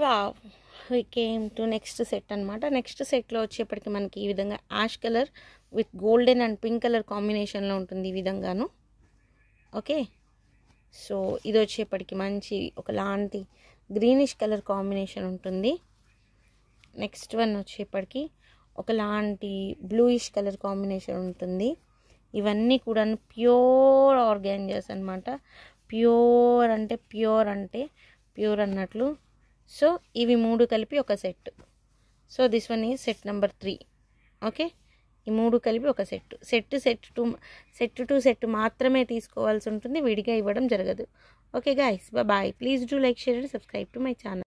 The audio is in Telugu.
వా we came to next set అనమాట నెక్స్ట్ సెట్లో వచ్చేప్పటికి మనకి ఈ విధంగా ash colour with golden and pink colour కాంబినేషన్లో ఉంటుంది ఈ విధంగాను ఓకే సో ఇది వచ్చేప్పటికి మంచి ఒకలాంటి గ్రీనిష్ కలర్ కాంబినేషన్ ఉంటుంది నెక్స్ట్ వన్ వచ్చేప్పటికి ఒకలాంటి బ్లూయిష్ కలర్ కాంబినేషన్ ఉంటుంది ఇవన్నీ కూడా ప్యూర్ ఆర్గాంజాస్ అనమాట ప్యూర్ అంటే ప్యూర్ అంటే ప్యూర్ అన్నట్లు సో ఇవి మూడు కలిపి ఒక set so this one is set number three okay ఈ మూడు కలిపి ఒక set set set to set two set మాత్రమే తీసుకోవాల్సి ఉంటుంది విడిగా ఇవ్వడం జరగదు okay guys bye please do like share and subscribe to my channel